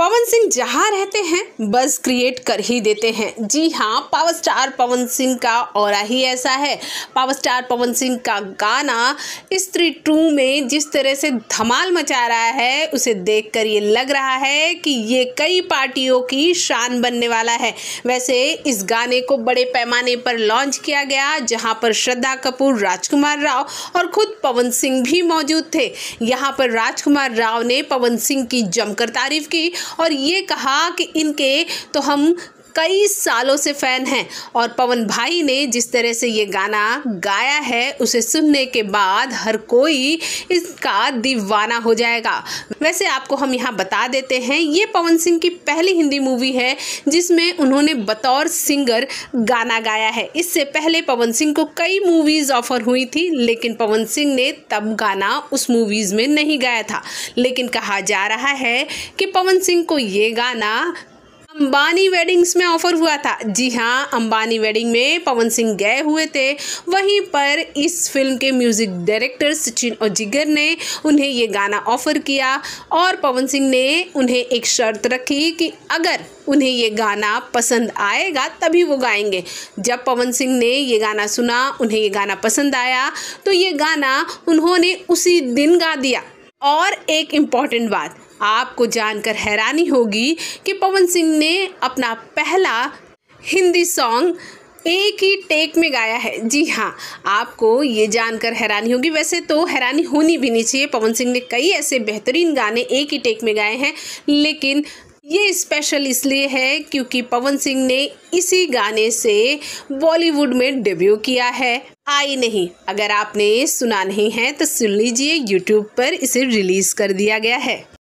पवन सिंह जहाँ रहते हैं बस क्रिएट कर ही देते हैं जी हाँ पावर स्टार पवन सिंह का और ही ऐसा है पावर स्टार पवन सिंह का गाना स्त्री टू में जिस तरह से धमाल मचा रहा है उसे देखकर ये लग रहा है कि ये कई पार्टियों की शान बनने वाला है वैसे इस गाने को बड़े पैमाने पर लॉन्च किया गया जहाँ पर श्रद्धा कपूर राजकुमार राव और खुद पवन सिंह भी मौजूद थे यहाँ पर राजकुमार राव ने पवन सिंह की जमकर तारीफ की और ये कहा कि इनके तो हम कई सालों से फ़ैन हैं और पवन भाई ने जिस तरह से ये गाना गाया है उसे सुनने के बाद हर कोई इसका दीवाना हो जाएगा वैसे आपको हम यहाँ बता देते हैं ये पवन सिंह की पहली हिंदी मूवी है जिसमें उन्होंने बतौर सिंगर गाना गाया है इससे पहले पवन सिंह को कई मूवीज़ ऑफर हुई थी लेकिन पवन सिंह ने तब गाना उस मूवीज़ में नहीं गाया था लेकिन कहा जा रहा है कि पवन सिंह को ये गाना अंबानी वेडिंग्स में ऑफर हुआ था जी हाँ अंबानी वेडिंग में पवन सिंह गए हुए थे वहीं पर इस फिल्म के म्यूजिक डायरेक्टर सचिन और जिगर ने उन्हें ये गाना ऑफर किया और पवन सिंह ने उन्हें एक शर्त रखी कि अगर उन्हें ये गाना पसंद आएगा तभी वो गाएंगे जब पवन सिंह ने ये गाना सुना उन्हें ये गाना पसंद आया तो ये गाना उन्होंने उसी दिन गा दिया और एक इम्पॉर्टेंट बात आपको जानकर हैरानी होगी कि पवन सिंह ने अपना पहला हिंदी सॉन्ग एक ही टेक में गाया है जी हाँ आपको ये जानकर हैरानी होगी वैसे तो हैरानी होनी भी नहीं चाहिए पवन सिंह ने कई ऐसे बेहतरीन गाने एक ही टेक में गाए हैं लेकिन ये स्पेशल इसलिए है क्योंकि पवन सिंह ने इसी गाने से बॉलीवुड में डेब्यू किया है आई नहीं अगर आपने सुना नहीं है तो सुन लीजिए यूट्यूब पर इसे रिलीज कर दिया गया है